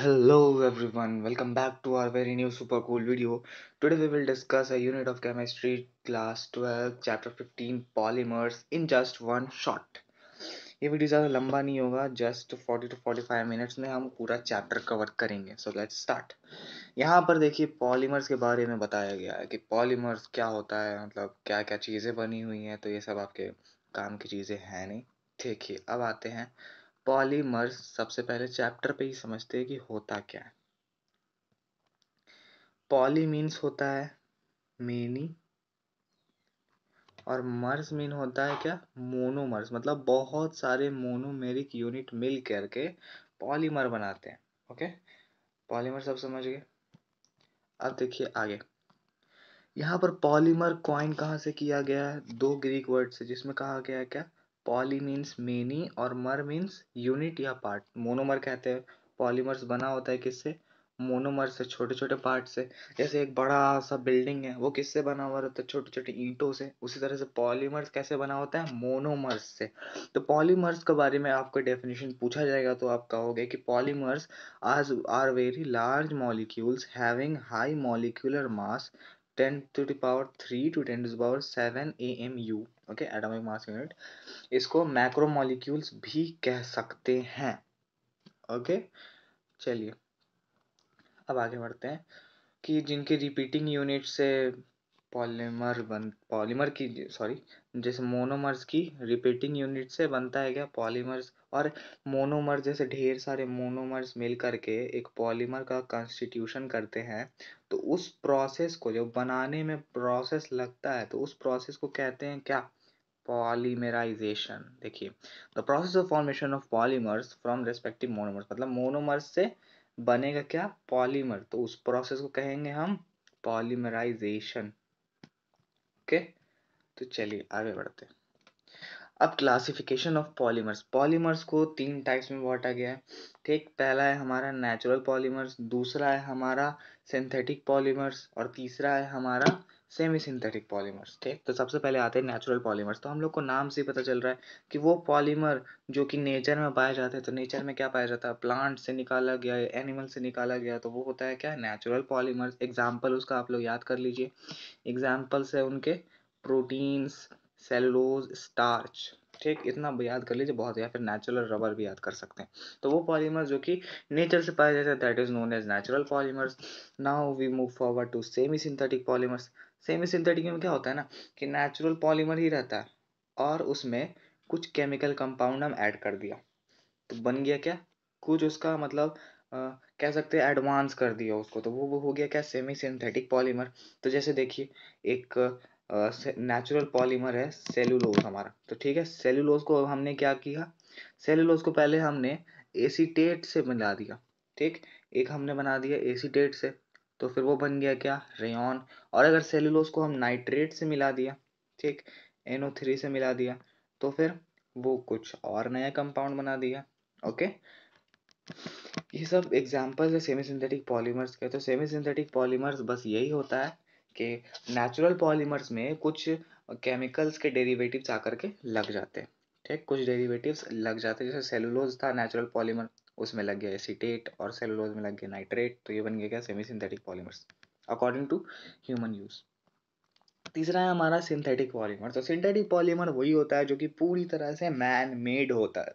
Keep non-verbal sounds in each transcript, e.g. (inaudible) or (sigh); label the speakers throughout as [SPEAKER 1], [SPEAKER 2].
[SPEAKER 1] hello everyone welcome back to our very new super cool video today we will discuss a unit of chemistry class 12 chapter 15 polymers in just one shot ये video ज़्यादा लंबा नहीं होगा just 40 to 45 minutes में हम पूरा chapter cover करेंगे so let's start यहाँ पर देखिए पॉलीमर्स के बारे में बताया गया है कि पॉलीमर्स क्या होता है मतलब क्या क्या चीज़ें बनी हुई हैं तो ये सब आपके काम की चीज़ें हैं नहीं देखिए अब आते हैं पॉलीमर्स सबसे पहले चैप्टर पे ही समझते हैं कि होता क्या है पॉली मीन्स होता है मेनी और मर्स मीन होता है क्या मोनोमर्स मतलब बहुत सारे मोनोमेरिक यूनिट मिल करके पॉलीमर बनाते हैं ओके पॉलीमर सब समझ गए अब देखिए आगे यहाँ पर पॉलीमर कॉइन कहाँ से किया गया है दो ग्रीक वर्ड से जिसमें कहा गया है क्या पॉली मीन्स मेनी और मर मीन्स यूनिट या पार्ट मोनोमर कहते हैं पॉलीमर्स बना होता है किससे मोनोमर से छोटे छोटे पार्ट से जैसे एक बड़ा सा बिल्डिंग है वो किससे बना हुआ होता है छोटे छोटे ईंटों से उसी तरह से पॉलीमर्स कैसे बना होता है मोनोमर्स से तो पॉलीमर्स के बारे में आपको डेफिनेशन पूछा जाएगा तो आप कहोगे कि पॉलीमर्स आज are very large molecules having high molecular mass 10 to the power 3 to 10 to the power 7 AMU okay atomic mass unit इसको मैक्रो मॉलिक्यूल्स भी कह सकते हैं ओके चलिए अब आगे बढ़ते हैं कि जिनके रिपीटिंग यूनिट से पॉलीमर बन पॉलीमर की सॉरी जैसे मोनोमर्स की रिपीटिंग यूनिट से बनता है क्या पॉलीमर्स और मोनोमर्स जैसे ढेर सारे मोनोमर्स मिल करके एक पॉलीमर का कंस्टिट्यूशन करते हैं तो उस प्रोसेस को जो बनाने में प्रोसेस लगता है तो उस प्रोसेस को कहते हैं क्या पॉलीमराइजेशन देखिए the process of formation of polymers from respective monomers मतलब मोनोमर्स से बनेगा क्या पॉलीमर तो उस प्रोसेस को कहेंगे हम पॉलीमराइजेशन ओके okay? तो चलिए आगे बढ़ते हैं अब क्लासिफिकेशन ऑफ पॉलीमर्स पॉलीमर्स को तीन टाइप्स में बांटा गया है ठीक पहला है हमारा नेचुरल पॉलीमर्स दूसरा है हमारा सिंथेटिक पॉलीमर्स और तीसरा है हमारा सेमी सिंथेटिक पॉलीमर्स ठीक तो सबसे पहले आते हैं नेचुरल पॉलीमर्स तो हम लोग को नाम से ही पता चल रहा है कि वो पॉलीमर जो कि नेचर में पाया जाता है तो नेचर में क्या पाया जाता है प्लांट से निकाला गया एनिमल से निकाला गया तो वो होता है क्या नेचुरल पॉलीमर्स एग्जाम्पल उसका आप लोग याद कर लीजिए एग्जाम्पल्स है उनके प्रोटीन्स सेलोज स्टार्च ठीक इतना याद कर लीजिए बहुत या फिर नेचुरल रबर भी याद कर सकते हैं तो वो पॉलीमर्स जो कि नेचर से पाए जाते हैं that is known as natural polymers now we move forward to semi synthetic polymers semi synthetic में क्या होता है ना कि नेचुरल पॉलीमर ही रहता है और उसमें कुछ केमिकल कंपाउंड हम ऐड कर दिया तो बन गया क्या कुछ उसका मतलब आ, कह सकते हैं एडवांस कर दिया उसको तो वो वो हो गया क्या सेमी सिंथेटिक पॉलीमर तो जैसे देखिए एक नेचुरल पॉलीमर है सेलुलोज हमारा तो ठीक है सेलुलोज को हमने क्या किया सेलुलोज को पहले हमने एसीटेट से मिला दिया ठीक एक हमने बना दिया एसीटेट से तो फिर वो बन गया क्या रेन और अगर सेलुलोज को हम नाइट्रेट से मिला दिया ठीक एनओ थ्री से मिला दिया तो फिर वो कुछ और नया कंपाउंड बना दिया ओके ये सब एग्जाम्पल्स है सेमी सिंथेटिक पॉलीमर्स के तो सेमी सिंथेटिक पॉलीमर्स बस यही होता है कि नेचुरल पॉलीमर्स में कुछ केमिकल्स के डेरिवेटिव्स आकर के लग जाते हैं ठीक कुछ डेरिवेटिव्स लग जाते हैं जैसे सेलुलोज था नेचुरल पॉलीमर उसमें लग गया एसीटेट और सेलुलोज में लग गया नाइट्रेट तो ये बन गया क्या semi synthetic polymers according to human use तीसरा है हमारा सिंथेटिक पॉलीमर तो सिंथेटिक पॉलीमर वही होता है जो कि पूरी तरह से मैन मेड होता है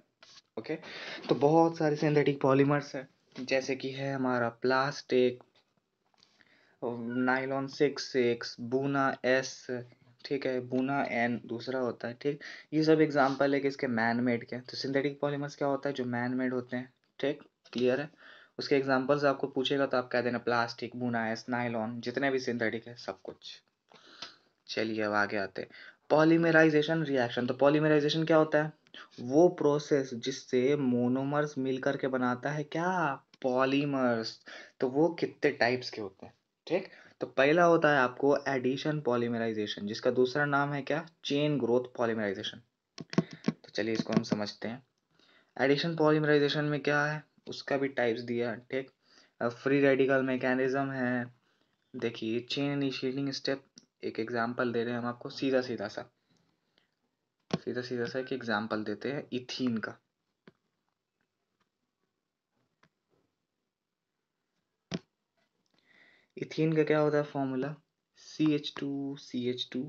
[SPEAKER 1] ओके तो बहुत सारे सिंथेटिक पॉलीमर्स हैं जैसे कि है हमारा plastic nylon six six Buna S ठीक है बूना एन दूसरा होता है ठीक ये सब एग्जाम्पल है कि इसके मैन मेड के तो सिंथेटिक पॉलीमर्स क्या होता है जो मैन मेड होते हैं ठीक क्लियर है उसके एग्जाम्पल्स आपको पूछेगा तो आप कह देना प्लास्टिक बूना एस नाइलॉन जितने भी सिंथेटिक है सब कुछ चलिए अब आगे आते हैं पॉलीमराइजेशन रिएक्शन तो पॉलीमराइजेशन क्या होता है वो प्रोसेस जिससे मोनोमर्स मिल करके बनाता है क्या पॉलीमर्स तो वो कितने टाइप्स के होते हैं ठीक तो पहला होता है आपको एडिशन पॉलीमराइजेशन जिसका दूसरा नाम है क्या चेन ग्रोथ पॉलीमराइजेशन तो चलिए इसको हम समझते हैं एडिशन पॉलीमराइजेशन में क्या है उसका भी टाइप्स दिया है ठीक फ्री रेडिकल मैकेनिज्म है देखिए चेन इनिशिएटिंग स्टेप एक एग्जांपल दे रहे हैं हम आपको सीधा सीधा सा सीधा सीधा सा एक एग्जांपल देते हैं इथिन का इथीन का क्या होता है formula C H two C H two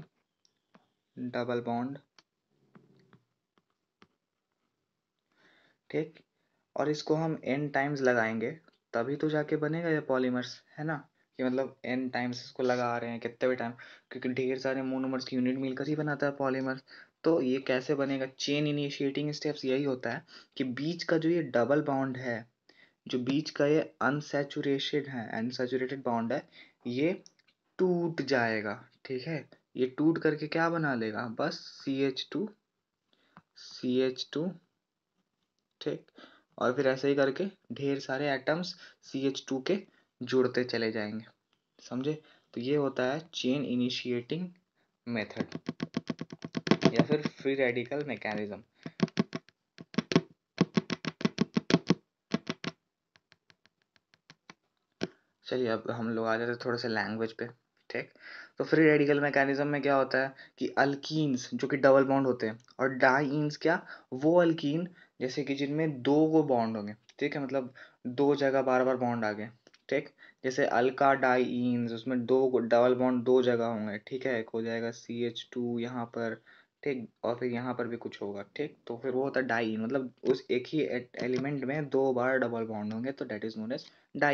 [SPEAKER 1] double bond ठीक और इसको हम एन टाइम्स लगाएंगे तभी तो जाके बनेगा ये पॉलीमर्स है ना कि मतलब एन टाइम्स इसको लगा रहे हैं कितने भी टाइम क्योंकि ढेर सारे मोनोमर्स की यूनिट मिलकर ही बनाता है पॉलीमर्स तो ये कैसे बनेगा चेन इनिशिएटिंग स्टेप्स यही होता है कि बीच का जो ये डबल बाउंड है जो बीच का ये अनसेचुरेशन है अनसेचुरेटेड बॉन्ड है ये टूट जाएगा ठीक है ये टूट करके क्या बना लेगा बस C H two C H two ठीक और फिर ऐसे ही करके ढेर सारे एटम्स सी एच टू के जुड़ते चले जाएंगे समझे तो ये होता है चेन इनिशिएटिंग मेथड या फिर फ्री रेडिकल मैकेनिज्म चलिए अब हम लोग आ जाते हैं थोड़े से लैंग्वेज पे ठीक तो फ्री रेडिकल मैकेनिज्म में क्या होता है कि अल्कीन्स जो कि डबल बॉन्ड होते हैं और डाइन्स क्या वो अल्कीन जैसे कि जिनमें दो वो बॉन्ड होंगे ठीक है मतलब दो जगह बार बार बॉन्ड आ गए ठीक जैसे अल्का डाइन्स उसमें दो डबल बॉन्ड दो जगह होंगे ठीक है एक हो जाएगा सी एच टू यहाँ पर ठीक और फिर यहाँ पर भी कुछ होगा ठीक तो फिर वो होता है डाइन मतलब उस एक ही एलिमेंट e-, में दो बार डबल बॉन्ड होंगे तो डेट इज नोन एज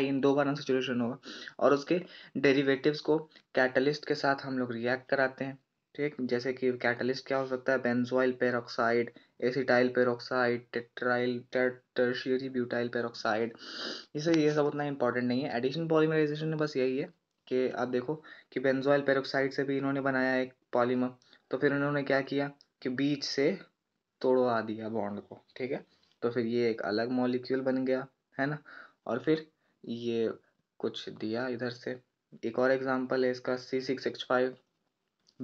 [SPEAKER 1] इन दो बार अनसेचुरेशन होगा और उसके डेरिवेटिव्स को कैटलिस्ट के साथ हम लोग रिएक्ट कराते हैं ठीक जैसे कि कैटलिस्ट क्या हो सकता है बेंजोइल पेरोक्साइड एसिटाइल पेरोक्साइड टेट्राइल टर्शियरी ब्यूटाइल पेरोक्साइड इसे ये सब उतना इंपॉर्टेंट नहीं है एडिशन पॉलीमराइजेशन में बस यही है कि आप देखो कि बेंजोइल पेरोक्साइड से भी इन्होंने बनाया एक पॉलीमर तो फिर उन्होंने क्या किया कि बीच से तोड़वा दिया बॉन्ड को ठीक है तो फिर ये एक अलग मॉलिक्यूल बन गया है ना और फिर ये कुछ दिया इधर से एक और एग्जांपल है इसका C six H five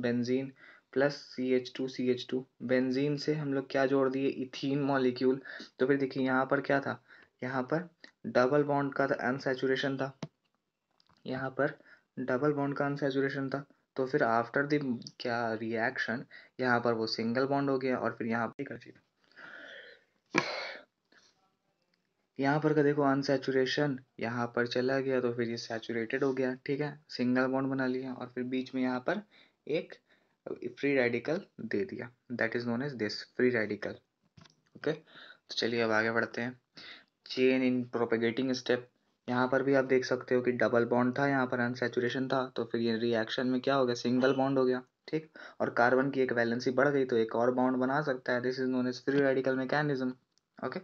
[SPEAKER 1] benzene plus C H two C H two benzene से हम लोग क्या जोड़ दिए इथीन मॉलिक्यूल तो फिर देखिए यहाँ पर क्या था यहाँ पर डबल बॉन्ड का अनसेचुरेशन था यहाँ पर डबल बॉन्ड का अनसेचुरेशन था तो फिर आफ्टर द क्या रिएक्शन यहाँ पर वो सिंगल बॉन्ड हो गया और फिर यहाँ पर यहाँ पर का देखो अनसेचुरेशन यहाँ पर चला गया तो फिर ये सैचुरेटेड हो गया ठीक है सिंगल बॉन्ड बना लिया और फिर बीच में यहाँ पर एक फ्री रेडिकल दे दिया that is known as this free radical okay तो चलिए अब आगे बढ़ते हैं चेन इन प्रोपेगेटिंग स्टेप यहाँ पर भी आप देख सकते हो कि डबल बॉन्ड था यहाँ पर अनसेचुरेशन था तो फिर ये रिएक्शन में क्या हो गया सिंगल बॉन्ड हो गया ठीक और कार्बन की एक वैलेंसी बढ़ गई तो एक और बॉन्ड बना सकता है this is known as free radical mechanism okay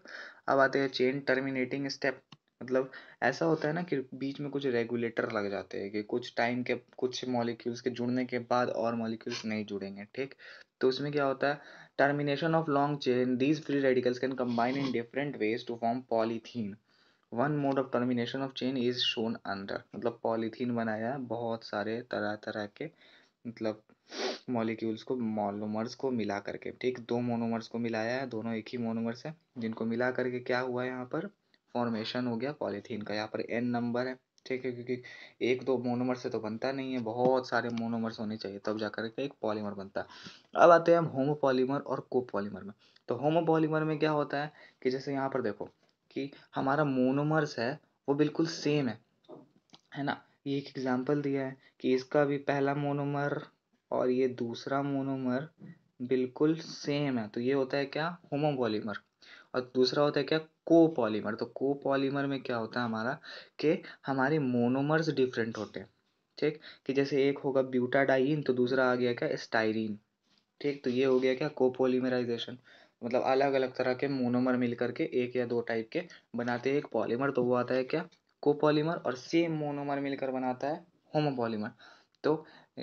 [SPEAKER 1] अब आते हैं चेन टर्मिनेटिंग स्टेप मतलब ऐसा होता है ना कि बीच में कुछ रेगुलेटर लग जाते हैं कि कुछ टाइम के कुछ मॉलिक्यूल्स के जुड़ने के बाद और मॉलिक्यूल्स नहीं जुड़ेंगे ठीक तो उसमें क्या होता है termination of long chain these free radicals can combine in different ways to form polythene one mode of termination of chain is shown under मतलब पॉलीथीन बनाया है बहुत सारे तरह तरह के मतलब मॉलिक्यूल्स को मोनोमर्स को मिला करके ठीक दो मोनोमर्स को मिलाया है दोनों एक ही मोनोमर्स है जिनको मिला करके क्या हुआ है यहाँ पर फॉर्मेशन हो गया पॉलीथीन का यहाँ पर एन नंबर है ठीक है क्योंकि एक दो मोनोमर से तो बनता नहीं है बहुत सारे मोनोमर्स होने चाहिए तब जा के एक पॉलीमर बनता है अब आते हैं हम होमोपॉलीमर और कोपॉलीमर में तो होमोपॉलीमर में क्या होता है कि जैसे यहाँ पर देखो कि हमारा मोनोमर्स है वो बिल्कुल सेम है है ना ये एक एग्जांपल दिया है कि इसका भी पहला मोनोमर और ये दूसरा मोनोमर बिल्कुल सेम है तो ये होता है क्या होमोपॉलीमर और दूसरा होता है क्या कोपॉलीमर तो कोपॉलीमर में क्या होता है हमारा कि हमारे मोनोमर्स डिफरेंट होते हैं ठीक कि जैसे एक होगा ब्यूटाडाइन तो दूसरा आ गया क्या स्टाइरीन ठीक तो ये हो गया क्या कोपोलीमराइजेशन मतलब अलग अलग तरह के मोनोमर मिल करके एक या दो टाइप के बनाते हैं एक पॉलीमर तो वो आता है क्या कोपोलीमर और सेम मोनोमर मिलकर बनाता है होमोपोलीमर तो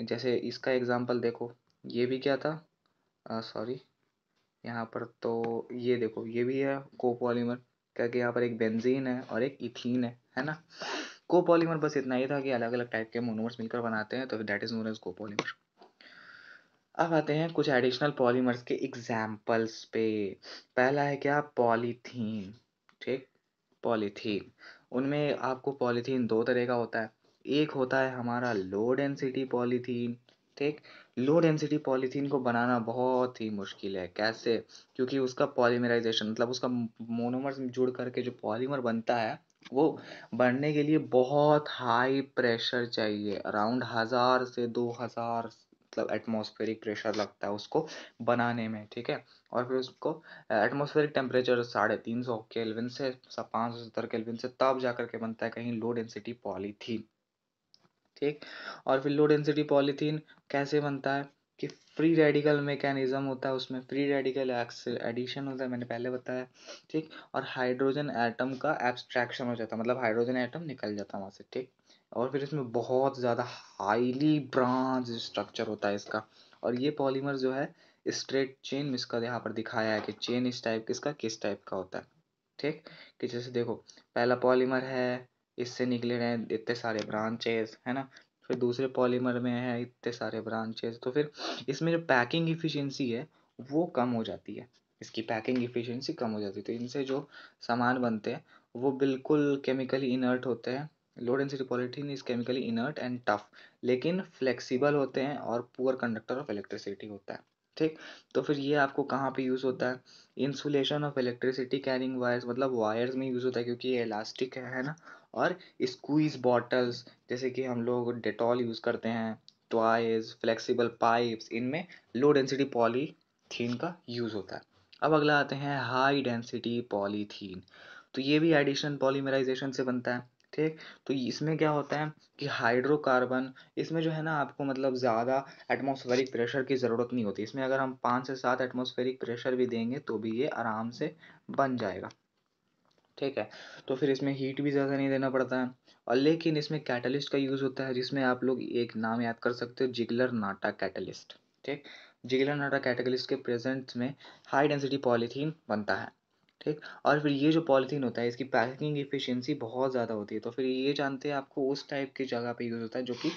[SPEAKER 1] जैसे इसका एग्जाम्पल देखो ये भी क्या था सॉरी यहाँ पर तो ये देखो ये भी है कोपोलीमर क्या यहाँ पर एक बेंजीन है और एक इथीन है है ना कोपोलीमर बस इतना ही था कि अलग अलग टाइप के मोनोमर्स मिलकर बनाते हैं तो that is known as copolymer अब आते हैं कुछ एडिशनल पॉलीमर्स के एग्जाम्पल्स पे पहला है क्या पॉलीथीन ठीक पॉलीथीन उनमें आपको पॉलीथीन दो तरह का होता है एक होता है हमारा लो डेंसिटी पॉलीथीन ठीक लो डेंसिटी पॉलीथीन को बनाना बहुत ही मुश्किल है कैसे क्योंकि उसका पॉलीमराइजेशन मतलब उसका मोनोमर जुड़ करके जो पॉलीमर बनता है वो बढ़ने के लिए बहुत हाई प्रेशर चाहिए अराउंड हज़ार से दो हज़ार मतलब एटमॉस्फेरिक प्रेशर लगता है उसको बनाने में ठीक है और फिर उसको एटमॉस्फेरिक टेम्परेचर साढ़े तीन सौ केल्विन से पाँच सौ सत्तर केल्विन से तब जा करके बनता है कहीं लो डेंसिटी पॉलीथीन ठीक और फिर लो डेंसिटी पॉलीथीन कैसे बनता है कि फ्री रेडिकल मैकेनिज्म होता है उसमें फ्री रेडिकल एडिशन होता है मैंने पहले बताया ठीक और हाइड्रोजन एटम का एब्स्ट्रैक्शन हो जाता है मतलब हाइड्रोजन एटम निकल जाता है वहाँ से ठीक और फिर इसमें बहुत ज़्यादा हाईली ब्रांच स्ट्रक्चर होता है इसका और ये पॉलीमर जो है स्ट्रेट चेन में इसका यहाँ पर दिखाया है कि चेन इस टाइप किसका किस टाइप का होता है ठीक कि जैसे देखो पहला पॉलीमर है इससे निकले रहे इतने सारे ब्रांचेस है ना फिर दूसरे पॉलीमर में है इतने सारे ब्रांचेस तो फिर इसमें जो पैकिंग इफिशेंसी है वो कम हो जाती है इसकी पैकिंग इफ़िशेंसी कम हो जाती है तो इनसे जो सामान बनते हैं वो बिल्कुल केमिकली इनर्ट होते हैं low density polythene is chemically inert and tough लेकिन फ्लेक्सिबल होते हैं और पुअर कंडक्टर ऑफ इलेक्ट्रिसिटी होता है ठीक तो फिर ये आपको कहाँ पे यूज़ होता है insulation of electricity carrying wires मतलब वायर्स में यूज़ होता है क्योंकि ये इलास्टिक है, है ना और स्क्वीज बॉटल्स जैसे कि हम लोग डेटॉल यूज़ करते हैं टॉयज फ्लेक्सिबल पाइप्स इनमें लो डेंसिटी पॉलीथीन का यूज़ होता है अब अगला आते हैं हाई डेंसिटी पॉलीथीन तो ये भी एडिशन पॉलीमराइजेशन से बनता है ठीक तो इसमें क्या होता है कि हाइड्रोकार्बन इसमें जो है ना आपको मतलब ज़्यादा एटमॉस्फेरिक प्रेशर की ज़रूरत नहीं होती इसमें अगर हम पाँच से सात एटमॉस्फेरिक प्रेशर भी देंगे तो भी ये आराम से बन जाएगा ठीक है तो फिर इसमें हीट भी ज़्यादा नहीं देना पड़ता है और लेकिन इसमें कैटलिस्ट का यूज़ होता है जिसमें आप लोग एक नाम याद कर सकते हो जिगलर नाटा कैटलिस्ट ठीक जिगलर नाटा कैटलिस्ट के प्रेजेंट में हाई डेंसिटी पॉलीथीन बनता है प्लास्टिक और फिर ये जो पॉलीथीन होता है इसकी पैकिंग इफिशिएंसी बहुत ज़्यादा होती है तो फिर ये जानते हैं आपको उस टाइप की जगह पर यूज़ होता है जो कि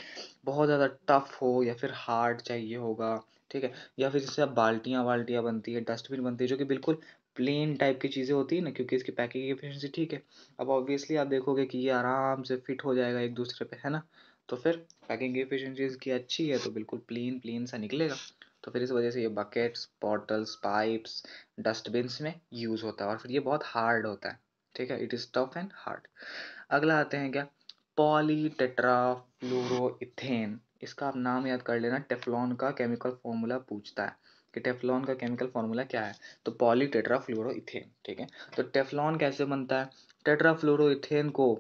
[SPEAKER 1] बहुत ज़्यादा टफ हो या फिर हार्ड चाहिए होगा ठीक है या फिर जैसे आप बाल्टियाँ वाल्टियाँ बनती है डस्टबिन बनती है जो कि बिल्कुल प्लेन टाइप की चीज़ें होती है ना क्योंकि इसकी पैकिंग एफिशिएंसी ठीक है अब ऑब्वियसली आप देखोगे कि ये आराम से फिट हो जाएगा एक दूसरे पे है ना तो फिर पैकिंग एफिशिएंसी इसकी अच्छी है तो बिल्कुल प्लेन प्लेन सा निकलेगा तो फिर इस वजह से ये बकेट्स बॉटल्स पाइप्स डस्टबिन्स में यूज़ होता है और फिर ये बहुत हार्ड होता है ठीक है it is tough and hard अगला आते हैं क्या पॉली टेट्रा फ्लोरो इसका आप नाम याद कर लेना टेफलॉन का केमिकल फॉर्मूला पूछता है कि टेफलॉन का केमिकल फॉर्मूला क्या है तो पॉली टेट्रा फ्लोरो ठीक है तो टेफलॉन कैसे बनता है टेट्रा फ्लोरो को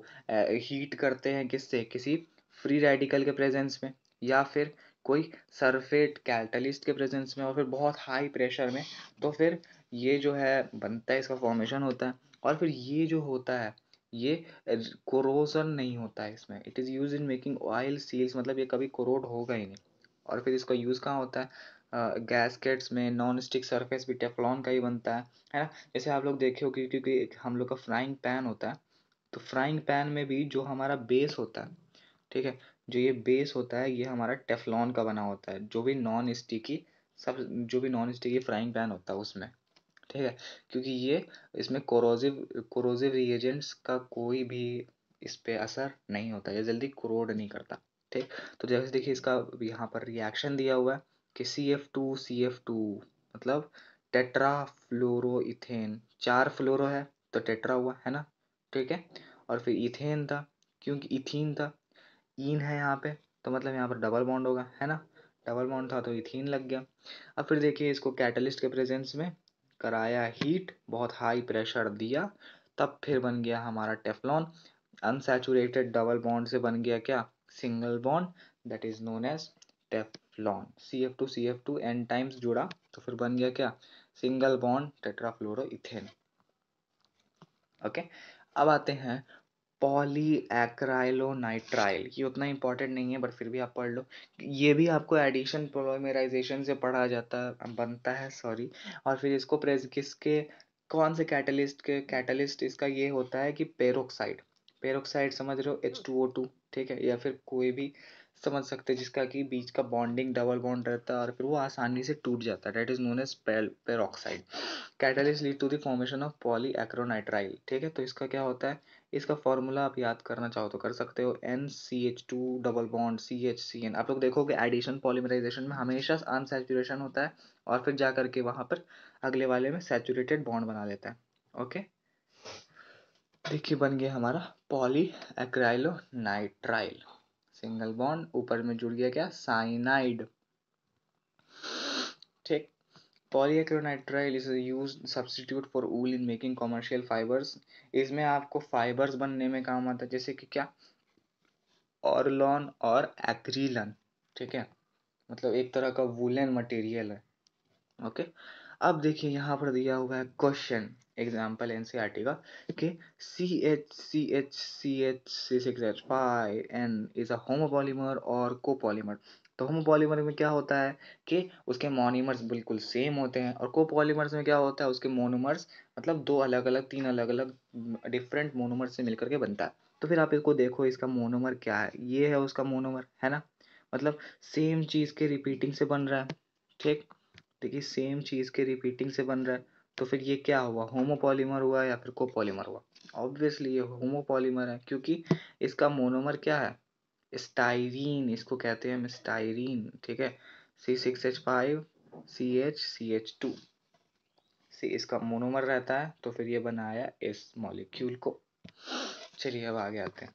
[SPEAKER 1] हीट करते हैं किससे किसी फ्री रेडिकल के प्रेजेंस में या फिर कोई सरफेट कैटलिस्ट के प्रेजेंस में और फिर बहुत हाई प्रेशर में तो फिर ये जो है बनता है इसका फॉर्मेशन होता है और फिर ये जो होता है ये कोरोजन नहीं होता है इसमें it is use in making oil seals मतलब ये कभी कोरोड होगा ही नहीं और फिर इसका यूज़ कहाँ होता है गैसकेट्स में नॉन स्टिक सरफेस भी टेफलॉन का ही बनता है है ना जैसे आप लोग देखे हो कि क्योंकि हम लोग का फ्राइंग पैन होता है तो फ्राइंग पैन में भी जो हमारा बेस होता है ठीक है जो ये बेस होता है ये हमारा टेफलॉन का बना होता है जो भी नॉन स्टिकी सब जो भी नॉन स्टिकी फ्राइंग पैन होता है उसमें ठीक है क्योंकि ये इसमें कोरोजिव कोरोजिव रिएजेंट्स का कोई भी इस पर असर नहीं होता ये जल्दी क्रोड नहीं करता ठीक तो जैसे देखिए इसका यहाँ पर रिएक्शन दिया हुआ है कि C F two C F two मतलब इथेन चार फ्लोरो है तो टेट्रा हुआ है ना ठीक है और फिर इथेन था क्योंकि इथिन था इन है यहाँ पे तो मतलब यहाँ पर डबल बॉन्ड होगा है ना डबल बॉन्ड था तो इथिन लग गया अब फिर देखिए इसको कैटलिस्ट के प्रेजेंस में कराया हीट बहुत हाई प्रेशर दिया तब फिर बन गया हमारा टेफलॉन अनसेचुरेटेड डबल बॉन्ड से बन गया क्या single bond that is known as Teflon C F two C F two N times जुड़ा तो फिर बन गया क्या single bond tetrafluoroethene okay अब आते हैं पॉलीएक्राइलोनाइट्राइल ये उतना इंपॉर्टेंट नहीं है बट फिर भी आप पढ़ लो ये भी आपको एडिशन पोलोमेराइजेशन से पढ़ा जाता बनता है सॉरी और फिर इसको प्रेस किसके कौन से कैटलिस्ट के कैटलिस्ट इसका ये होता है कि पेरोक्साइड पेरोक्साइड समझ रहे हो एच टू ओ टू ठीक है या फिर कोई भी समझ सकते जिसका कि बीच का बॉन्डिंग डबल बॉन्ड रहता है और फिर वो आसानी से टूट जाता है that is known as peroxide catalyst lead to the formation of poly acrylonitrile ठीक है तो इसका क्या होता है इसका फॉर्मूला आप याद करना चाहो तो कर सकते हो N C H two double bond C H C N आप लोग देखोगे एडिशन पॉलीमराइजेशन में हमेशा अनसेचुरेशन होता है और फिर जा करके वहाँ पर अगले वाले में सेचुरेटेड बॉन्ड बना लेता है ओके देखिए बन गया हमारा polyacrylonitrile single bond ऊपर में जुड़ गया क्या साइनाइड ठीक polyacrylonitrile is use substitute for wool in making commercial fibres इसमें आपको फाइबर्स बनने में काम आता है जैसे कि क्या ऑरलॉन और एक्रीलन ठीक है मतलब एक तरह का वुलन मटेरियल है ओके अब देखिए यहाँ पर दिया हुआ है question example N C R T का कि C H C H C H C six H five N is a homopolymer और कोपॉलीमर तो होमोपॉलीमर में क्या होता है कि उसके मोनोमर्स बिल्कुल सेम होते हैं और कोपॉलीमर्स में क्या होता है उसके मोनोमर्स मतलब दो अलग अलग तीन अलग अलग डिफरेंट मोनोमर से मिल के बनता है तो फिर आप इसको देखो इसका मोनोमर क्या है ये है उसका मोनोमर है ना मतलब सेम चीज़ के रिपीटिंग से बन रहा है ठीक देखिए सेम चीज़ के रिपीटिंग से बन रहा है तो फिर ये क्या हुआ होमोपॉलीमर हुआ या फिर कोपॉलीमर हुआ ऑब्वियसली ये होमोपॉलीमर है क्योंकि इसका मोनोमर क्या है स्टाइरीन इसको कहते हैं हम स्टाइरीन ठीक है C six H five C H C H two C इसका मोनोमर रहता है तो फिर ये बनाया इस मॉलिक्यूल को चलिए अब आगे आते हैं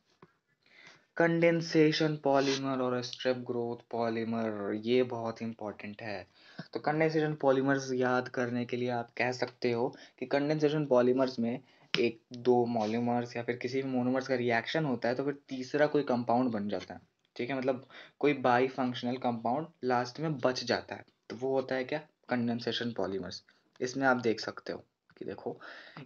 [SPEAKER 1] कंडेंसेशन पॉलीमर और स्ट्रेप ग्रोथ पॉलीमर ये बहुत इंपॉर्टेंट है तो कंडेंसेशन पॉलीमर्स याद करने के लिए आप कह सकते हो कि कंडेंसेशन पॉलीमर्स में एक दो मॉलीमर्स या फिर किसी भी मोनोमर्स का रिएक्शन होता है तो फिर तीसरा कोई कंपाउंड बन जाता है ठीक है मतलब कोई बाई फंक्शनल कंपाउंड लास्ट में बच जाता है तो वो होता है क्या कंडेंसेशन पॉलीमर्स इसमें आप देख सकते हो कि देखो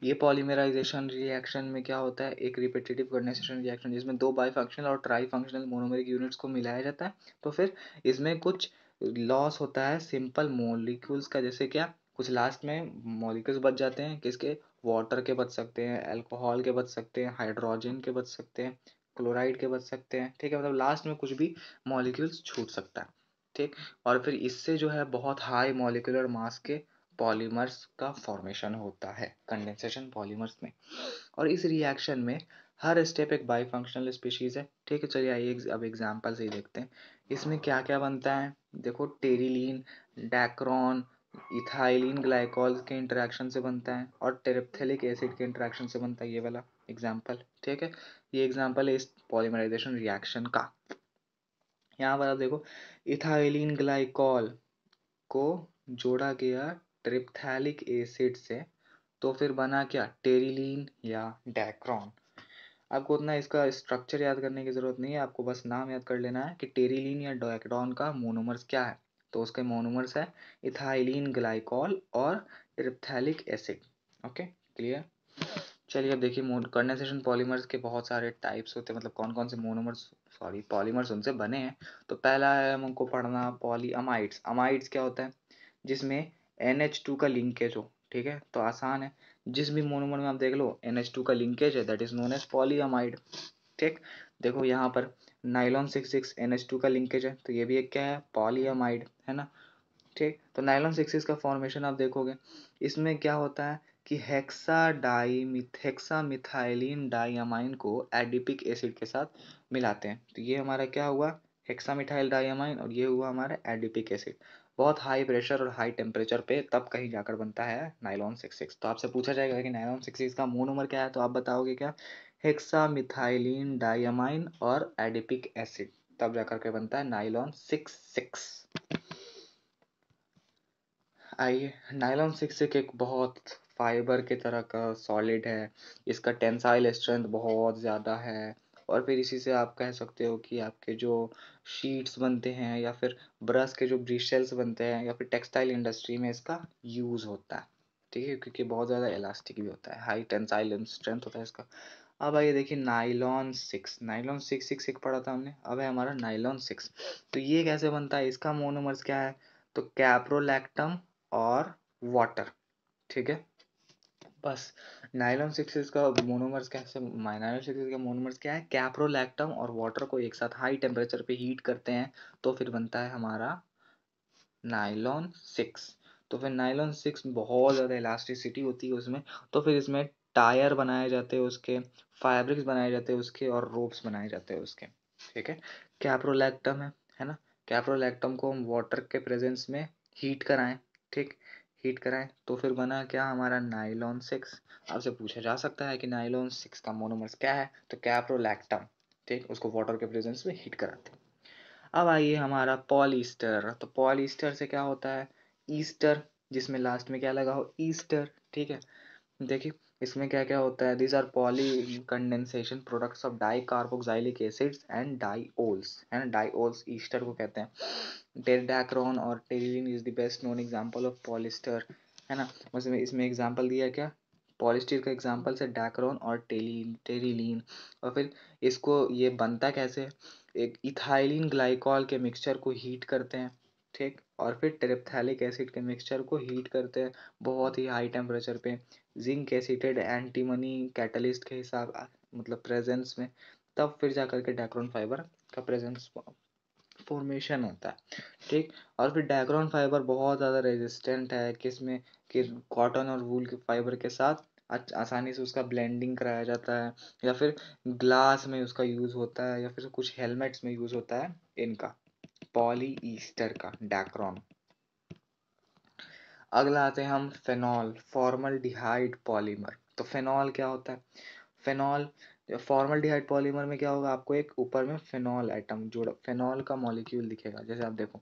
[SPEAKER 1] ये पॉलीमराइजेशन रिएक्शन में क्या होता है एक रिपीटेटिव कंडेंसेशन रिएक्शन जिसमें दो बाई फंक्शनल और ट्राई फंक्शनल मोनोमेरिक यूनिट्स को मिलाया जाता है तो फिर इसमें कुछ लॉस होता है सिंपल मोलिक्यूल्स का जैसे क्या कुछ लास्ट में मोलिक्यूल्स बच जाते हैं किसके वाटर के बच सकते हैं अल्कोहल के बच सकते हैं हाइड्रोजन के बच सकते हैं क्लोराइड के बच सकते हैं ठीक है मतलब लास्ट में कुछ भी मॉलिक्यूल्स छूट सकता है ठीक और फिर इससे जो है बहुत हाई मॉलिकुलर मास के पॉलीमर्स का फॉर्मेशन होता है कंडेंसेशन पॉलीमर्स में और इस रिएक्शन में हर स्टेप एक बाई फंक्शनल स्पीशीज़ है ठीक है चलिए आइए अब एग्जाम्पल से ही देखते हैं इसमें क्या क्या बनता है देखो टेरिलीन डैक्रॉन इथाइलिन ग्लाइकोल के इंटरेक्शन से बनता है और टेरेप्थेलिक एसिड के इंटरेक्शन से बनता है ये वाला एग्जाम्पल ठीक है ये एग्जाम्पल है इस पॉलीमराइजेशन रिएक्शन का यहाँ पर आप देखो इथाइलिन ग्लाइकॉल को जोड़ा गया ट्रिप्थैलिक एसिड से तो फिर बना क्या टेरिलीन या डैक्रॉन आपको उतना इसका स्ट्रक्चर याद करने की ज़रूरत नहीं है आपको बस नाम याद कर लेना है कि टेरिलीन या डैक्रॉन का मोनोमर्स क्या है तो उसके मोनोमर्स है इथाइलिन ग्लाइकॉल और ट्रिप्थैलिक एसिड ओके क्लियर चलिए अब देखिए कंडेंसेशन पॉलीमर्स के बहुत सारे टाइप्स होते हैं मतलब कौन कौन से मोनोमर्स सॉरी पॉलीमर्स उनसे बने हैं तो पहला है हमको पढ़ना पॉलीअमाइड्स अमाइड्स क्या होता है जिसमें एन एच टू का लिंकेज हो ठीक है तो आसान है जिस भी मोनोमर में आप देख लो एन एच टू का लिंकेज है that is known as polyamide ठीक देखो यहाँ पर nylon six six N H two का लिंकेज है तो ये भी एक क्या है पॉलीअमाइड है ना ठीक तो नाइलॉन सिक्स सिक्स का फॉर्मेशन आप देखोगे इसमें क्या होता है कि hexa di hexamethylene diamine को एडिपिक एसिड के साथ मिलाते हैं तो ये हमारा क्या हुआ हेक्सा मिथाइल डाइमाइन और ये हुआ हमारा एडिपिक एसिड बहुत हाई प्रेशर और हाई टेम्परेचर पे तब कहीं जाकर बनता है नाइलॉन सिक्स सिक्स तो आपसे पूछा जाएगा कि नाइलॉन सिक्स सिक्स का मोनोमर क्या है तो आप बताओगे क्या हेक्सामिथाइलिन डायमाइन और एडिपिक एसिड तब जाकर के बनता है नाइलॉन सिक्स सिक्स आइए नाइलॉन सिक्स सिक्स एक बहुत फाइबर के तरह का सॉलिड है इसका टेंसाइल स्ट्रेंथ बहुत ज़्यादा है और फिर इसी से आप कह सकते हो कि आपके जो शीट्स बनते हैं या फिर ब्रश के जो ब्रिशेल्स बनते हैं या फिर टेक्सटाइल इंडस्ट्री में इसका यूज़ होता है ठीक है क्योंकि बहुत ज़्यादा इलास्टिक भी होता है हाई टेंसाइल स्ट्रेंथ होता है इसका अब आइए देखिए nylon six nylon six six एक पढ़ा था हमने अब है हमारा नाइलॉन सिक्स तो ये कैसे बनता है इसका मोनोमर्स क्या है तो कैप्रोलैक्टम और वाटर ठीक है बस नाइलॉन सिक्स का मोनोमर्स कैसे नाइलॉन सिक्स का मोनोमर्स क्या है कैप्रोलैक्टम और वाटर को एक साथ हाई टेम्परेचर पे हीट करते हैं तो फिर बनता है हमारा नाइलॉन सिक्स तो फिर नाइलॉन सिक्स बहुत ज़्यादा इलास्टिसिटी होती है उसमें तो फिर इसमें टायर बनाए जाते हैं उसके फाइब्रिक्स बनाए जाते हैं उसके और रोप्स बनाए जाते हैं उसके ठीक है कैप्रोलैक्टम है है ना कैप्रोलैक्टम को हम वाटर के प्रेजेंस में हीट कराएं ठीक हीट कराएं तो फिर बना क्या हमारा नाइलॉन सिक्स आपसे पूछा जा सकता है कि नाइलॉन सिक्स का मोनोमर्स क्या है तो कैप्रोलैक्टम ठीक उसको वाटर के प्रेजेंस में हीट कराते हैं अब आइए हमारा पॉलीस्टर तो पॉलीस्टर से क्या होता है ईस्टर जिसमें लास्ट में क्या लगा हो ईस्टर ठीक है देखिए इसमें क्या क्या होता है these are polycondensation products of dicarboxylic acids and diols है ना डाईओल्स ईस्टर को कहते हैं टेरडाक्रॉन और टेरिन is the best known example of polyester है ना उसमें इसमें एग्जांपल दिया क्या पॉलिस्टर का एग्जाम्पल से डैक्रॉन और टेलिन टेरिलीन और फिर इसको ये बनता कैसे एक इथाइलिन ग्लाइकॉल के मिक्सचर को हीट करते हैं ठीक और फिर ट्रिप्थैलिक एसिड के मिक्सचर को हीट करते हैं बहुत ही हाई टेम्परेचर पे जिंक एसिडेड एंटीमनी कैटलिस्ट के हिसाब मतलब प्रेजेंस में तब फिर जा करके डैक्रोन फाइबर का प्रेजेंस फॉर्मेशन होता है ठीक और फिर डैक्रोन फाइबर बहुत ज़्यादा रेजिस्टेंट है किसमें कि कॉटन और वूल के फाइबर के साथ आसानी से उसका ब्लेंडिंग कराया जाता है या फिर ग्लास में उसका यूज़ होता है या फिर कुछ हेलमेट्स में यूज़ होता है इनका पॉलीस्टर का डैक्रॉन अगला आते हैं हम फेनॉल फॉर्मल डिहाइड पॉलीमर तो फेनॉल क्या होता है फेनॉल फॉर्मल डिहाइड पॉलीमर में क्या होगा आपको एक ऊपर में फेनॉल आइटम जोड़ा फेनॉल का मॉलिक्यूल दिखेगा जैसे आप देखो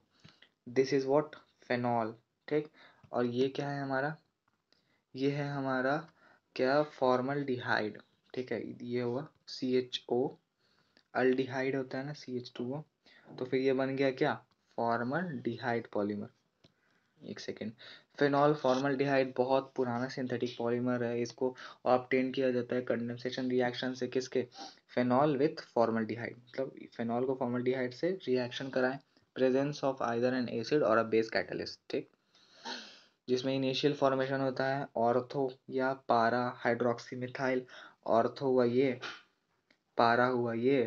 [SPEAKER 1] दिस इज वॉट फेनॉल ठीक और ये क्या है हमारा ये है हमारा क्या फॉर्मल डिहाइड ठीक है ये हुआ सी एच ओ अल्डिहाइड होता है ना सी एच टू ओ तो फिर ये बन गया क्या फॉर्मल डिहाइड पॉलीमर एक सेकेंड फिनॉल फॉर्मल डिहाइड बहुत पुराना सिंथेटिक पॉलीमर है इसको ऑप्टेन किया जाता है कंडेंसेशन रिएक्शन से किसके फिनॉल विथ फॉर्मल डिहाइड मतलब फिनॉल को फॉर्मल डिहाइड से रिएक्शन कराएं presence of either an acid और अ बेस कैटलिस्ट ठीक जिसमें इनिशियल फॉर्मेशन होता है ऑर्थो या पारा हाइड्रोक्सी मिथाइल ऑर्थो हुआ ये पारा हुआ ये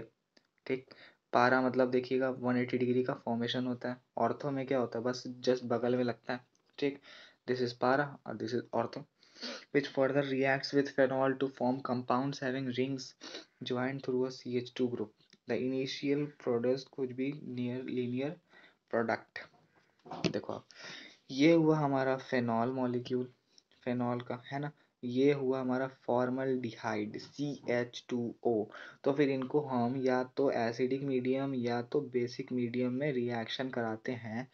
[SPEAKER 1] ठीक पारा मतलब देखिएगा वन एटी डिग्री का फॉर्मेशन होता है ऑर्थो में क्या होता है बस जस्ट बगल में लगता है ठीक दिस इज पारा और this is ortho which further react with phenol to form compound having rings joint through C H two group the initial produce कुछ भी नियर लीनियर प्रोडक्ट देखो आप ये हुआ हमारा फेनॉल मॉलिक्यूल फेनॉल का है ना ये हुआ हमारा formaldehyde C H two O तो फिर इनको हम या तो एसिडिक मीडियम या तो बेसिक मीडियम में रिएक्शन कराते हैं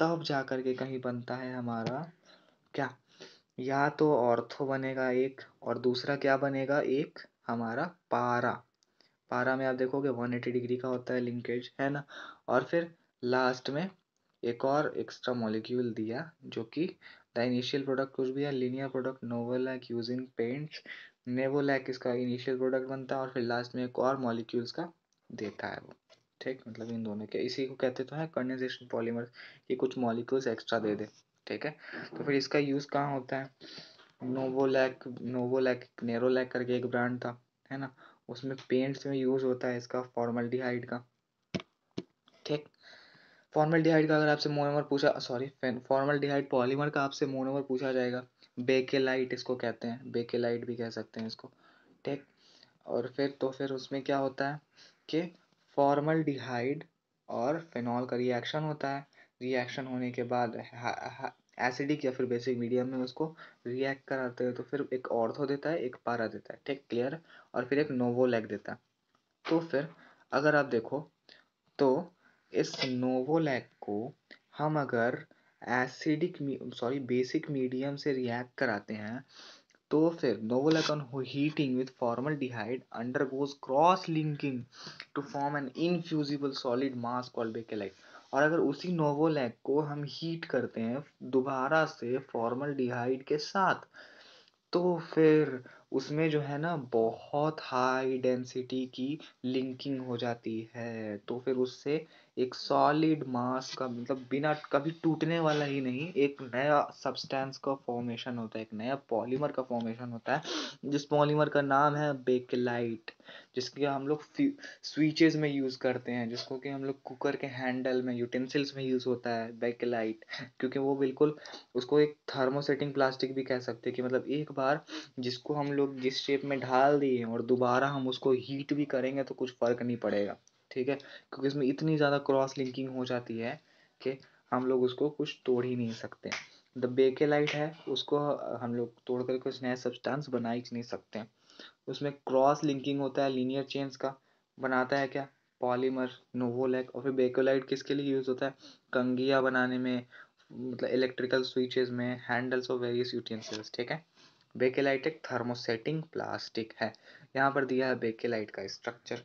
[SPEAKER 1] तब जा कर के कहीं बनता है हमारा क्या या तो ऑर्थो बनेगा एक और दूसरा क्या बनेगा एक हमारा पारा पारा में आप देखोगे वन एटी डिग्री का होता है लिंकेज है ना और फिर लास्ट में एक और एक्स्ट्रा मॉलिक्यूल दिया जो कि द इनिशियल प्रोडक्ट कुछ भी है linear product novolac like paints paints novolac इसका इनिशियल प्रोडक्ट बनता है और फिर लास्ट में एक और मॉलिक्यूल्स का देता है वो ठीक मतलब इन दोनों के इसी को कहते तो है कंडेंसेशन पॉलीमर ये कुछ मॉलिक्यूल्स एक्स्ट्रा दे दे ठीक है तो फिर इसका यूज़ कहाँ होता है नोवोलैक नोवोलैक नेरोलैक करके एक ब्रांड था है ना उसमें पेंट्स में यूज़ होता है इसका फॉर्मल का फॉर्मल डिहाइड का अगर आपसे मोनोमर पूछा सॉरी फॉर्मल डिहाइड पॉलीमर का आपसे मोनोमर पूछा जाएगा बेकेलाइट इसको कहते हैं बेकेलाइट भी कह सकते हैं इसको ठीक और फिर तो फिर उसमें क्या होता है कि फॉर्मल डिहाइड और फिनॉल का रिएक्शन होता है रिएक्शन होने के बाद एसिडिक या फिर बेसिक मीडियम में उसको रिएक्ट कराते हैं तो फिर एक ऑर्थो देता है एक पारा देता है ठीक क्लियर और फिर एक नोवोलैक देता है तो फिर अगर आप देखो तो इस नोवोलैक को हम अगर एसिडिक सॉरी बेसिक मीडियम से रिएक्ट कराते हैं तो फिर novolac on heating with formaldehyde undergoes cross linking to form an infusible solid mass called Bakelite और अगर उसी नोवोलैक को हम हीट करते हैं दोबारा से फॉर्मल डिहाइड के साथ तो फिर उसमें जो है ना बहुत हाई डेंसिटी की लिंकिंग हो जाती है तो फिर उससे एक सॉलिड मास का मतलब बिना कभी टूटने वाला ही नहीं एक नया सब्सटेंस का फॉर्मेशन होता है एक नया पॉलीमर का फॉर्मेशन होता है जिस पॉलीमर का नाम है बेकलाइट जिसके हम लोग स्विचेस में यूज़ करते हैं जिसको कि हम लोग कुकर के हैंडल में यूटेंसिल्स में यूज़ होता है बेकलाइट क्योंकि वो बिल्कुल उसको एक थर्मोसेटिंग प्लास्टिक भी कह सकते हैं कि मतलब एक बार जिसको हम लोग जिस शेप में ढाल दिए और दोबारा हम उसको हीट भी करेंगे तो कुछ फ़र्क नहीं पड़ेगा ठीक है क्योंकि इसमें इतनी ज़्यादा क्रॉस लिंकिंग हो जाती है कि हम लोग उसको कुछ तोड़ ही नहीं सकते द बेकेलाइट है उसको हम लोग तोड़ कर कुछ नया सब्सटेंस बना ही नहीं सकते उसमें क्रॉस लिंकिंग होता है लीनियर चेंज का बनाता है क्या पॉलीमर नोवोलैक और फिर बेकोलाइट किसके लिए यूज़ होता है कंगिया बनाने में मतलब इलेक्ट्रिकल स्विचेस में हैंडल्स और वेरियस यूटेंसिल्स ठीक है बेकेलाइट एक थर्मोसेटिंग प्लास्टिक है यहाँ पर दिया है बेकेलाइट का स्ट्रक्चर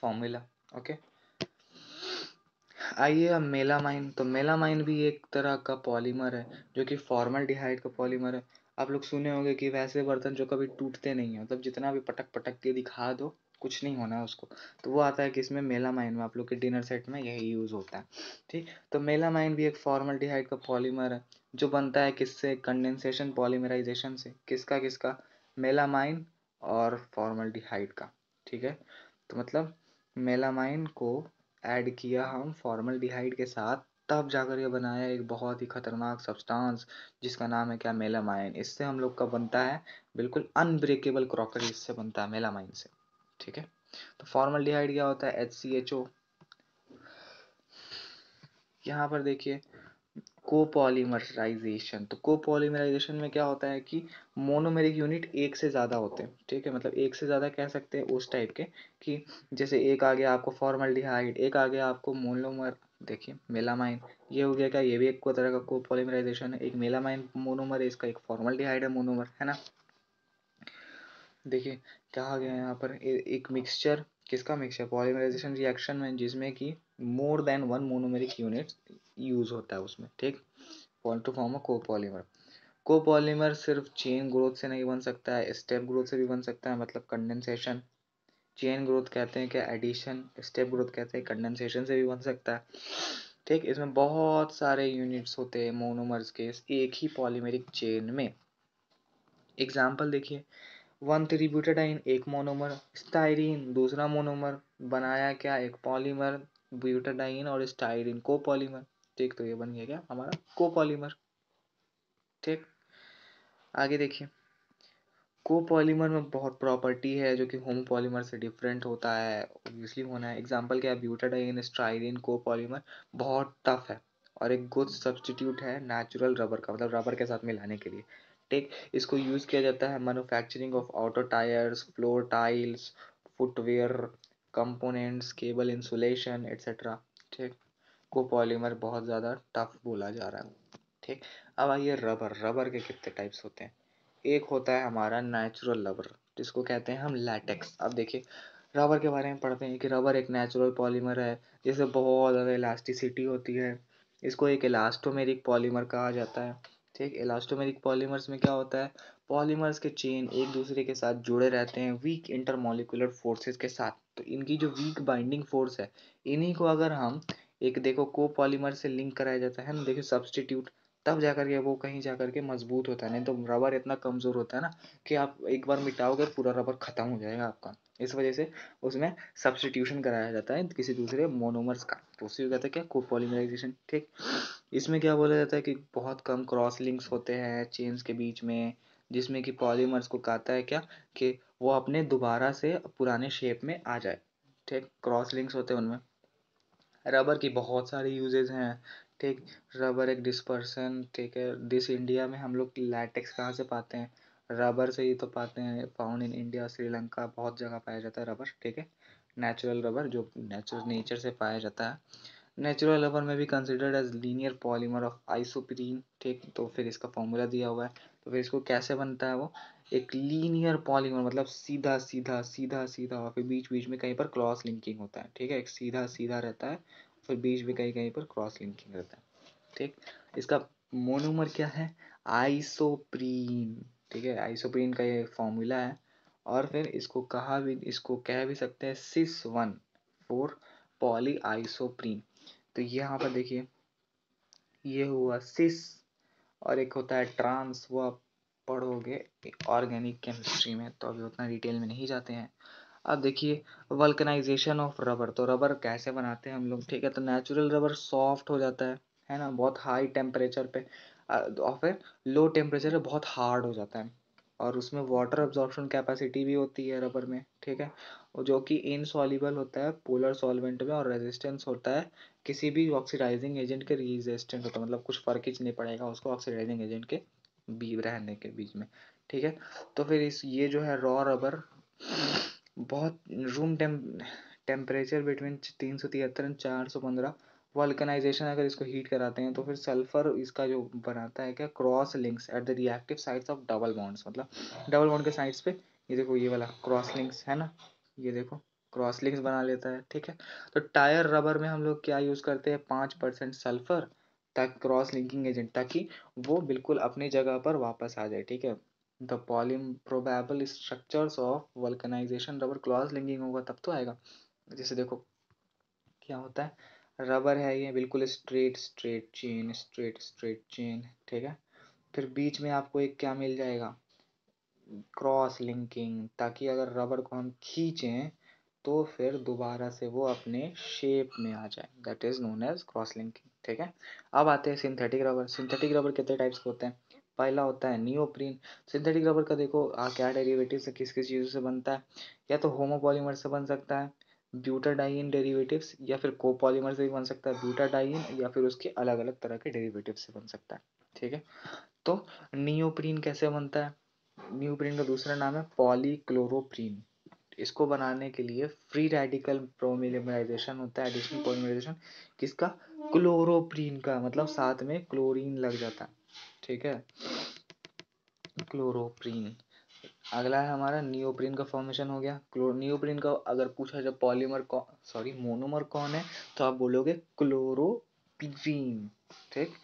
[SPEAKER 1] फॉर्मूला ओके आइए अब मेलामाइन तो मेलामाइन भी एक तरह का पॉलीमर है जो कि फॉर्मल डिहाइड का पॉलीमर है आप लोग सुने होंगे कि वैसे बर्तन जो कभी टूटते नहीं हैं मतलब जितना भी पटक पटक के दिखा दो कुछ नहीं होना है उसको तो वो आता है कि इसमें मेला माइन में आप लोग के डिनर सेट में यही यूज़ होता है ठीक तो मेला माइन भी एक फॉर्मल डिहाइड का पॉलीमर है जो बनता है किससे कंडेंसेशन पॉलीमराइजेशन से किसका किसका मेलामाइन और फॉर्मल डिहाइड का ठीक है तो मतलब मेलामाइन को ऐड किया हम फॉर्मल के साथ तब जाकर ये बनाया एक बहुत ही खतरनाक सब्सटेंस जिसका नाम है क्या मेलामाइन इससे हम लोग का बनता है बिल्कुल अनब्रेकेबल क्रॉकरी इससे बनता है मेलामाइन से ठीक है तो फॉर्मल क्या होता है एच सी एच ओ यहाँ पर देखिए कोपॉलीमराइजेशन तो कोपॉलीमराइजेशन में क्या होता है कि मोनोमेरिक यूनिट एक से ज़्यादा होते हैं ठीक है मतलब एक से ज़्यादा कह सकते हैं उस टाइप के कि जैसे एक आ गया आपको फॉर्मल्डिहाइड एक आ गया आपको मोनोमर देखिए मेलामाइन ये हो गया क्या ये भी एक को तरह का कोपॉलीमराइजेशन है एक मेलामाइन मोनोमर है इसका एक फॉर्मल्डिहाइड है मोनोमर है ना देखिए क्या आ गया यहाँ पर ए, एक मिक्सचर किसका मिक्सचर पॉलीमराइजेशन रिएक्शन में जिसमें कि more than one monomeric unit use होता है उसमें ठीक पॉल to form a copolymer copolymer सिर्फ चेन ग्रोथ से नहीं बन सकता है स्टेप ग्रोथ से भी बन सकता है मतलब कंडेंसेशन चेन ग्रोथ कहते हैं क्या एडिशन स्टेप ग्रोथ कहते हैं कंडेंसेशन से भी बन सकता है ठीक इसमें बहुत सारे यूनिट्स होते हैं मोनोमर्स के एक ही पॉलीमेरिक चेन में एग्जाम्पल देखिए वन ब्यूटाडाइन एक मोनोमर स्टाइरिन दूसरा मोनोमर बनाया क्या एक पॉलीमर ब्यूटाडाइन और स्टाइरिन को पॉलीमर ठीक तो ये बन गया क्या हमारा कोपॉलीमर ठीक आगे देखिए कोपॉलीमर में बहुत प्रॉपर्टी है जो कि होमोपॉलीमर से डिफरेंट होता है ऑब्वियसली होना है एग्जांपल क्या है ब्यूटाडाइन स्ट्राइडिन कोपॉलीमर बहुत टफ है और एक गुड सब्सटीट्यूट है नेचुरल रबर का मतलब रबर के साथ मिलाने के लिए ठीक इसको यूज़ किया जाता है manufacturing of auto tyres floor tiles footwear components cable insulation etcetera ठीक को पॉलीमर बहुत ज़्यादा टफ बोला जा रहा है ठीक अब आइए रबर रबर के कितने टाइप्स होते हैं एक होता है हमारा नेचुरल रबर जिसको कहते हैं हम लैटेक्स अब देखिए रबर के बारे में पढ़ते हैं कि रबर एक नेचुरल पॉलीमर है जिसे बहुत ज़्यादा इलास्टिसिटी होती है इसको एक इलास्टोमेरिक पॉलीमर कहा जाता है ठीक इलास्टोमेरिक पॉलीमर्स में क्या होता है पॉलीमर्स के चेन एक दूसरे के साथ जुड़े रहते हैं वीक इंटरमोलिकुलर फोर्सेस के साथ तो इनकी जो वीक बाइंडिंग फोर्स है इन्हीं को अगर हम एक देखो को पॉलीमर से लिंक कराया जाता है ना देखो सब्सटीट्यूट तब जा के वो कहीं जा करके के मजबूत होता है नहीं तो रबर इतना कमज़ोर होता है ना कि आप एक बार मिटाओगे पूरा रबर ख़त्म हो जाएगा आपका इस वजह से उसमें सब्सटीट्यूशन कराया जाता है किसी दूसरे मोनोमर्स का तो उसी को कहते हैं क्या कोपोलीमराइजेशन ठीक इसमें क्या बोला जाता है कि बहुत कम क्रॉस लिंक्स होते हैं चेन्स के बीच में जिसमें कि पॉलीमर्स को कहता है क्या कि वो अपने दोबारा से पुराने शेप में आ जाए ठीक क्रॉस लिंक्स होते हैं उनमें रबर की बहुत सारी यूजेज हैं ठीक रबर एक डिस्पर्सन ठीक है दिस इंडिया में हम लोग लैटेक्स कहाँ से पाते हैं रबर से ही तो पाते हैं फाउंड इन इंडिया श्रीलंका बहुत जगह पाया जाता है रबर ठीक है नेचुरल रबर जो नेचुरल नेचर से पाया जाता है नेचुरल रबर में भी considered as linear polymer of isoprene ठीक तो फिर इसका फॉर्मूला दिया हुआ है तो फिर इसको कैसे बनता है वो एक लीनियर पॉलीमर मतलब सीधा सीधा सीधा सीधा और फिर बीच बीच में कहीं पर क्रॉस लिंकिंग होता है ठीक है एक सीधा सीधा रहता है फिर बीच में कहीं कहीं पर क्रॉस लिंकिंग रहता है ठीक इसका मोनोमर क्या है आइसोप्रीन ठीक है आइसोप्रीन का ये फॉर्मूला है और फिर इसको कहा भी इसको कह भी सकते हैं cis one four poly isoprene तो यहाँ पर देखिए ये हुआ सिस और एक होता है ट्रांस वो आप पढ़ोगे ऑर्गेनिक केमिस्ट्री में तो अभी उतना डिटेल में नहीं जाते हैं अब देखिए वल्कनाइजेशन ऑफ रबर तो रबर कैसे बनाते हैं हम लोग ठीक है तो नेचुरल रबर सॉफ्ट हो जाता है है ना बहुत हाई टेम्परेचर पे और फिर लो टेम्परेचर पर बहुत हार्ड हो जाता है और उसमें वाटर अब्जॉर्प्शन कैपेसिटी भी होती है रबर में ठीक है जो कि सॉलिबल होता है पोलर सॉल्वेंट में और रेजिस्टेंस होता है किसी भी ऑक्सीडाइजिंग एजेंट के रेजिस्टेंस होता है मतलब कुछ फर्क ही नहीं पड़ेगा उसको ऑक्सीडाइजिंग एजेंट के बी रहने के बीच में ठीक है तो फिर इस ये जो है रॉ रबर बहुत रूम टेम टेम्परेचर बिटवीन तीन सौ तिहत्तर एंड चार सौ पंद्रह वल्कनाइजेशन अगर इसको हीट कराते हैं तो फिर सल्फर इसका जो बनाता है क्या cross links at the reactive sites of double bonds मतलब डबल बॉन्ड के साइड्स पे ये देखो ये वाला क्रॉस लिंक्स है ना ये देखो क्रॉस लिंक्स बना लेता है ठीक है तो टायर रबर में हम लोग क्या यूज़ करते हैं पाँच परसेंट सल्फर ताकि क्रॉस लिंकिंग एजेंट ताकि वो बिल्कुल अपनी जगह पर वापस आ जाए ठीक है द पॉलिम probable structures of vulcanisation rubber cross linking होगा तब तो आएगा जैसे देखो क्या होता है रबर है ये बिल्कुल straight straight chain straight straight chain ठीक है फिर बीच में आपको एक क्या मिल जाएगा क्रॉस लिंकिंग ताकि अगर रबर को हम खींचें तो फिर दोबारा से वो अपने शेप में आ जाए that is known as cross linking ठीक है अब आते हैं सिंथेटिक रबर सिंथेटिक रबर कितने टाइप्स के होते हैं पहला होता है नियोप्रीन सिंथेटिक रबर का देखो आ, क्या डेरिवेटिव से किस किस चीज़ों से बनता है या तो होमोपॉलीमर से बन सकता है ब्यूटाडाइन डेरिवेटिव्स या फिर कोपॉलीमर से भी बन सकता है ब्यूटाडाइन या फिर उसके अलग अलग तरह के डेरिवेटिव से बन सकता है ठीक है तो नियोप्रीन कैसे बनता है नियोप्रीन का दूसरा नाम है पॉलीक्लोरोप्रीन इसको बनाने के लिए फ्री रेडिकल प्रोमिलिमराइजेशन होता है एडिशनल पोलिमराइजेशन किसका क्लोरोप्रीन का मतलब साथ में क्लोरीन लग जाता ठीक है क्लोरोप्रीन अगला है हमारा नियोप्रीन का फॉर्मेशन हो गया क्लो नियोप्रीन का अगर पूछा जाए पॉलीमर कौन सॉरी मोनोमर कौन है तो आप बोलोगे क्लोरोप्रीन ठीक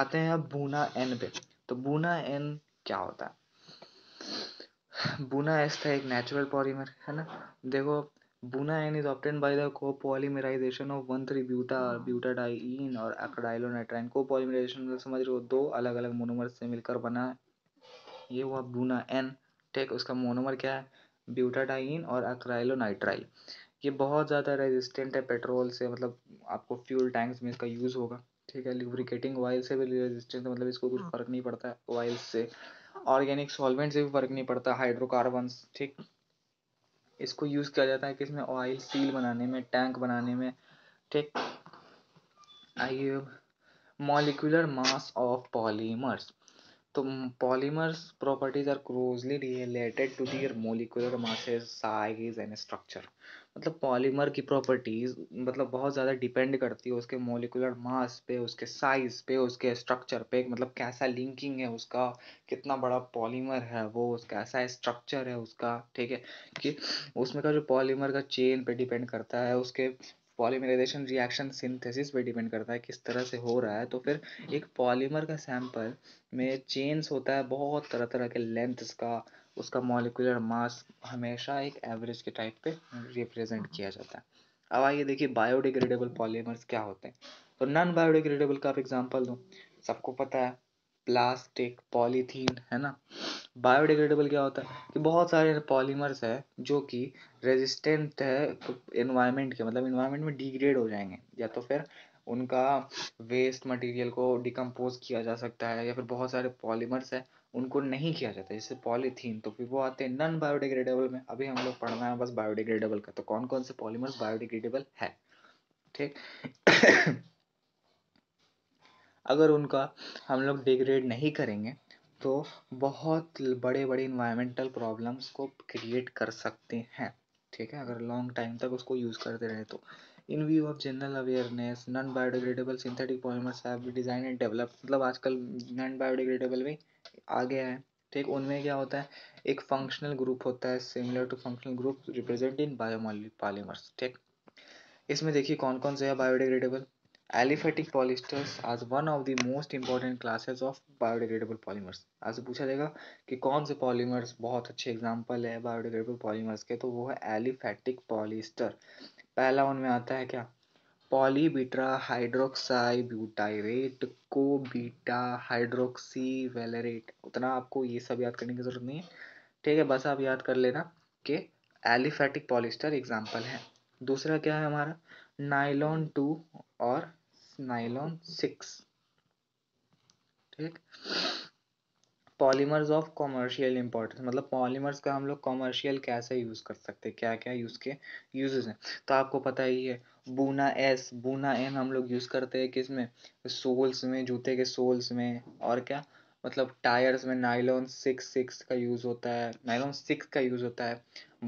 [SPEAKER 1] आते हैं अब बूना एन पे तो बूना एन क्या होता है बूना एस था एक नेचुरल पॉलीमर है ना देखो Buniene is obtained by the copolymerization of 1,3-buta-butadiene और हाँ। acrylonitrile copolymerization मतलब समझ रहे हो दो अलग अलग मोनोमर से मिलकर बना ये हुआ एन ठीक उसका मोनोमर क्या है ब्यूटा डाइन और नाइट्राइल ये बहुत ज़्यादा रेजिस्टेंट है पेट्रोल से मतलब आपको फ्यूल टैंक्स में इसका यूज़ होगा ठीक है लिब्रिकेटिंग ऑयल से भी रेजिस्टेंट मतलब इसको कुछ हाँ। फ़र्क नहीं पड़ता ऑयल से ऑर्गेनिक सॉल्वेंट से भी फ़र्क नहीं पड़ता हाइड्रोकार्बन ठीक इसको यूज़ किया जाता है कि इसमें ऑयल सील बनाने में टैंक बनाने में ठीक आइए मॉलिकुलर मास ऑफ पॉलीमर्स तो polymers properties are closely related to their molecular masses size and structure मतलब पॉलीमर की प्रॉपर्टीज़ मतलब बहुत ज़्यादा डिपेंड करती है उसके मोलिकुलर मास पे उसके साइज़ पे उसके स्ट्रक्चर पे मतलब कैसा लिंकिंग है उसका कितना बड़ा पॉलीमर है वो कैसा स्ट्रक्चर है उसका ठीक है कि उसमें का जो पॉलीमर का चेन पे डिपेंड करता है उसके पॉलीमराइजेशन रिएक्शन सिंथेसिस पे डिपेंड करता है किस तरह से हो रहा है तो फिर एक पॉलीमर का सैंपल में चेन्स होता है बहुत तरह तरह के लेंथ्स का उसका मॉलिकुलर मास हमेशा एक एवरेज के टाइप पे रिप्रेजेंट हाँ। किया जाता है अब आइए देखिए बायोडिग्रेडेबल पॉलीमर्स क्या होते हैं तो नॉन बायोडिग्रेडेबल का आप एग्जाम्पल दूँ सबको पता है प्लास्टिक पॉलीथीन है ना बायोडिग्रेडेबल क्या होता है कि बहुत सारे पॉलीमर्स है जो कि रेजिस्टेंट है इन्वायरमेंट के मतलब इन्वायरमेंट में डिग्रेड हो जाएंगे या तो फिर उनका वेस्ट मटेरियल को डिकम्पोज किया जा सकता है या फिर बहुत सारे पॉलीमर्स है उनको नहीं किया जाता जैसे पॉलीथीन तो फिर वो आते हैं नॉन बायोडिग्रेडेबल में अभी हम लोग पढ़ना है बस बायोडिग्रेडेबल का तो कौन कौन से पॉलीमर्स बायोडिग्रेडेबल है ठीक (coughs) अगर उनका हम लोग डिग्रेड नहीं करेंगे तो बहुत बड़े बड़े इन्वायरमेंटल प्रॉब्लम्स को क्रिएट कर सकते हैं ठीक है अगर लॉन्ग टाइम तक उसको यूज़ करते रहे तो in view of general awareness non biodegradable synthetic polymers have design and develop मतलब आजकल नॉन बायोडिग्रेडेबल भी आ गया है ठीक उनमें क्या होता है एक फंक्शनल ग्रुप होता है similar to functional group represent in bio polymers ठीक इसमें देखिए कौन कौन से है बायोडिग्रेडेबल एलिफेटिक पॉलिस्टर्स आज one of the most important classes of biodegradable polymers आज पूछा जाएगा कि कौन से पॉलीमर्स बहुत अच्छे एग्जांपल है बायोडिग्रेडेबल पॉलीमर्स के तो वो है एलिफेटिक पॉलिस्टर पहला उनमें आता है क्या हाइड्रोक्साई हाइड्रोक्साइब्यूटाइरेट को बीटा हाइड्रोक्सी वेलरेट उतना आपको ये सब याद करने की ज़रूरत नहीं है ठीक है बस आप याद कर लेना कि एलिफेटिक पॉलिस्टर एग्जाम्पल है दूसरा क्या है हमारा नाइलॉन टू और नाइलॉन सिक्स ठीक पॉलीमर्स ऑफ कॉमर्शियल इंपॉर्टेंस मतलब पॉलीमर्स का हम लोग कॉमर्शियल कैसे यूज़ कर सकते हैं क्या क्या यूज़ के यूजेस हैं तो आपको पता ही है बूना एस बूना एन हम लोग यूज़ करते हैं किस में सोल्स में जूते के सोल्स में और क्या मतलब टायर्स में नाइलॉन सिक्स सिक्स का यूज़ होता है नाइलॉन सिक्स का यूज़ होता है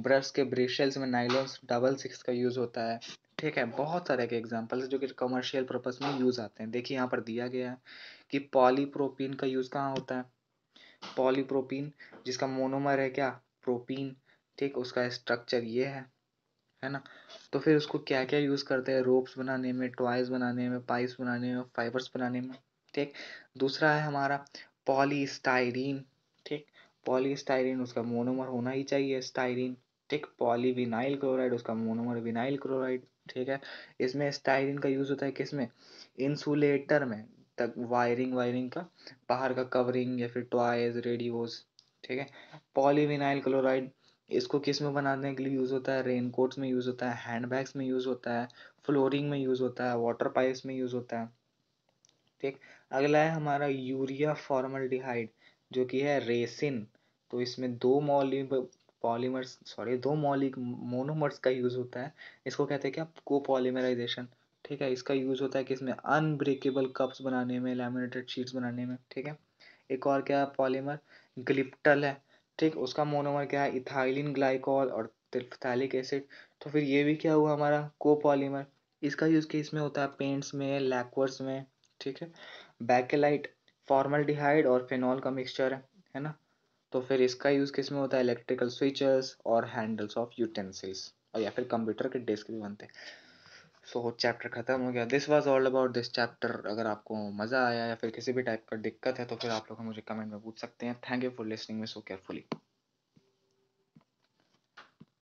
[SPEAKER 1] ब्रश के ब्रिशल्स में नाइलॉन डबल सिक्स का यूज़ होता है ठीक है बहुत सारे के एग्जाम्पल्स जो कि कमर्शियल पर्पज़ में यूज़ आते हैं देखिए यहाँ पर दिया गया है कि पॉलीप्रोपीन का यूज़ कहाँ होता है पॉलीप्रोपीन जिसका मोनोमर है क्या प्रोपीन ठीक उसका स्ट्रक्चर ये है है ना तो फिर उसको क्या क्या यूज़ करते हैं रोप्स बनाने में टॉयज़ बनाने में पाइप्स बनाने में फाइबर्स बनाने में ठीक दूसरा है हमारा पॉलीस्टाइरीन ठीक पॉलीस्टाइरीन उसका मोनोमर होना ही चाहिए स्टाइरीन ठीक पॉलीविनाइल क्लोराइड उसका मोनोमर विनाइल क्लोराइड ठीक है इसमें स्टाइरीन का यूज़ होता है किस में इंसुलेटर में तक वायरिंग वायरिंग का बाहर का कवरिंग या फिर टॉयज रेडियोज ठीक है पॉलीविनाइल क्लोराइड इसको किस में बनाने के लिए यूज़ होता है रेनकोट्स में यूज़ होता है हैंड बैग्स में यूज़ होता है फ्लोरिंग में यूज़ होता है वाटर पाइप्स में यूज़ होता है ठीक अगला है हमारा यूरिया फॉर्मल जो कि है रेसिन तो इसमें दो मॉली पॉलीमर्स सॉरी दो मॉलिक मोनोमर्स का यूज़ होता है इसको कहते हैं क्या को पॉलीमराइजेशन ठीक है इसका यूज़ होता है कि इसमें अनब्रेकेबल कप्स बनाने में लैमिनेटेड शीट्स बनाने में ठीक है एक और क्या पॉलीमर ग्लिप्टल है ठीक उसका मोनोमर क्या है इथाइलिन ग्लाइकॉल और तिल्फथैलिक एसिड तो फिर ये भी क्या हुआ हमारा कोपॉलीमर इसका यूज़ केस में होता है पेंट्स में लैक्वर्स में ठीक है बैकेलाइट फॉर्मल डिहाइड और फेनॉल का मिक्सचर है है ना तो फिर इसका यूज़ किस में होता है इलेक्ट्रिकल स्विचेस और हैंडल्स ऑफ यूटेंसिल्स और या फिर कंप्यूटर के डेस्क भी बनते हैं सो so, चैप्टर ख़त्म हो गया this was all about this chapter अगर आपको मज़ा आया या फिर किसी भी टाइप का दिक्कत है तो फिर आप लोग मुझे कमेंट में पूछ सकते हैं thank you for listening me so carefully